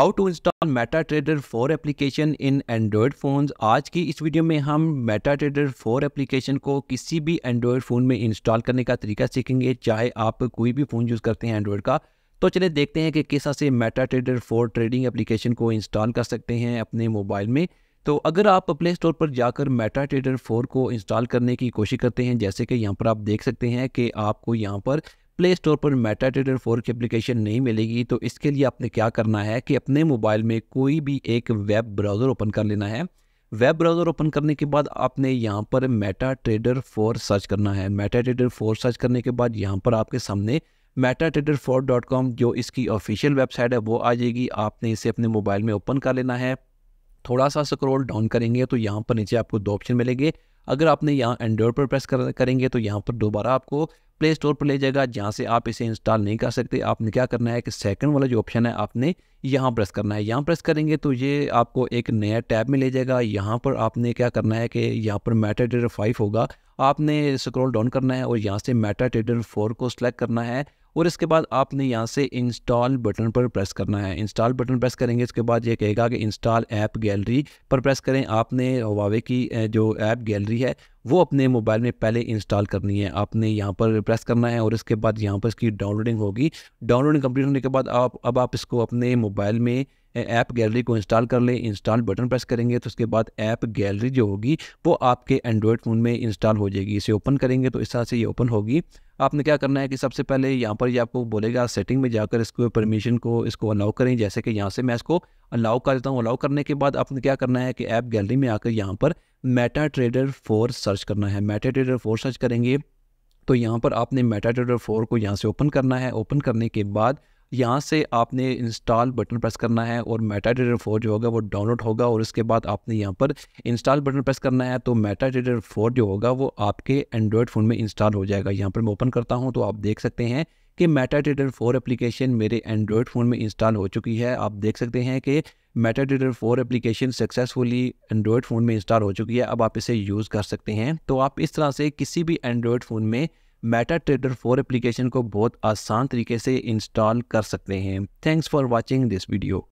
how to install Meta trader four application in Android phone आज की इस video में हम मेटा ट्रेडर फोर एप्लीकेशन को किसी भी एंड्रॉयड फ़ोन में इंस्टॉल करने का तरीका सीखेंगे चाहे आप कोई भी फ़ोन यूज़ करते हैं एंड्रॉयड का तो चले देखते हैं कि किस तरह से Meta trader four trading application को इंस्टॉल कर सकते हैं अपने मोबाइल में तो अगर आप प्ले स्टोर पर जाकर मेटा ट्रेडर फोर को इंस्टॉल करने की कोशिश करते हैं जैसे कि यहाँ पर आप देख सकते हैं कि आपको यहाँ पर प्ले स्टोर पर मेटा ट्रेडर फोर की एप्लीकेशन नहीं मिलेगी तो इसके लिए आपने क्या करना है कि अपने मोबाइल में कोई भी एक वेब ब्राउज़र ओपन कर लेना है वेब ब्राउज़र ओपन करने के बाद आपने यहाँ पर मेटा ट्रेडर फोर सर्च करना है मेटा ट्रेडर फोर सर्च करने के बाद यहाँ पर आपके सामने Meta trader four dot com जो इसकी ऑफिशियल वेबसाइट है वो आ जाएगी आपने इसे अपने मोबाइल में ओपन कर लेना है थोड़ा सा स्क्रॉल डाउन करेंगे तो यहाँ पर नीचे आपको दो ऑप्शन मिलेंगे अगर आपने यहाँ एंड्रॉयड पर प्रेस कर, करेंगे तो यहाँ पर दोबारा आपको प्ले स्टोर पर ले जाएगा जहाँ से आप इसे इंस्टॉल नहीं कर सकते आपने क्या करना है कि सेकंड वाला जो ऑप्शन है आपने यहाँ प्रेस करना है यहाँ प्रेस करेंगे तो ये आपको एक नया टैब में ले जाएगा यहाँ पर आपने क्या करना है कि यहाँ पर मेटा ट्रेडर फाइव होगा आपने स्क्रॉल डाउन करना है और यहाँ से मेटा ट्रेडर फोर को सिलेक्ट करना है और इसके बाद आपने यहाँ से इंस्टॉल बटन पर प्रेस करना है इंस्टॉल बटन प्रेस करेंगे इसके बाद ये कहेगा कि इंस्टॉल ऐप गैलरी पर प्रेस करें आपने हवावे की जो ऐप गैलरी है वो अपने मोबाइल में पहले इंस्टॉल करनी है आपने यहाँ पर प्रेस करना है और इसके बाद यहाँ पर इसकी डाउनलोडिंग होगी डाउनलोडिंग कम्प्लीट होने के बाद आप अब आप इसको अपने मोबाइल में ऐप गैलरी को इंस्टॉल कर लें इंस्टॉल बटन प्रेस करेंगे तो उसके बाद ऐप गैलरी जो होगी वो आपके एंड्रॉयड फ़ोन में इंस्टॉल हो जाएगी इसे ओपन करेंगे तो इस तरह से ये ओपन होगी आपने क्या करना है कि सबसे पहले यहाँ पर ये आपको बोलेगा सेटिंग में जाकर इसको परमिशन को इसको अलाउ करें जैसे कि यहाँ से मैं इसको अलाउ कर देता हूँ अलाउ करने के बाद आपने क्या करना है कि ऐप गैलरी में आकर यहाँ पर मेटा ट्रेडर फोर सर्च करना है मेटा ट्रेडर फोर सर्च करेंगे तो यहाँ पर आपने मेटा ट्रेडर फोर को यहाँ से ओपन करना है ओपन करने के बाद यहाँ से आपने इंस्टॉल बटन प्रेस करना है और मेटा ट्रेडर फोर जो होगा वो डाउनलोड होगा और इसके बाद आपने यहाँ पर इंस्टॉल बटन प्रेस करना है तो मेटा ट्रेडर फोर जो होगा वो आपके एंड्रॉयड फ़ोन में इंस्टॉल हो जाएगा यहाँ पर मैं ओपन करता हूँ तो आप देख सकते हैं कि मेटा टेडर फोर एप्लीकेशन मेरे एंड्रॉयड फ़ोन में इंस्टॉल हो चुकी है आप देख सकते हैं कि Meta trader four application successfully Android phone में इंस्टॉल हो चुकी है अब आप इसे यूज़ कर सकते हैं तो आप इस तरह से किसी भी एंड्रॉयड फ़ोन में मेटा ट्रेडर फोर एप्लीकेशन को बहुत आसान तरीके से इंस्टॉल कर सकते हैं thanks for watching this video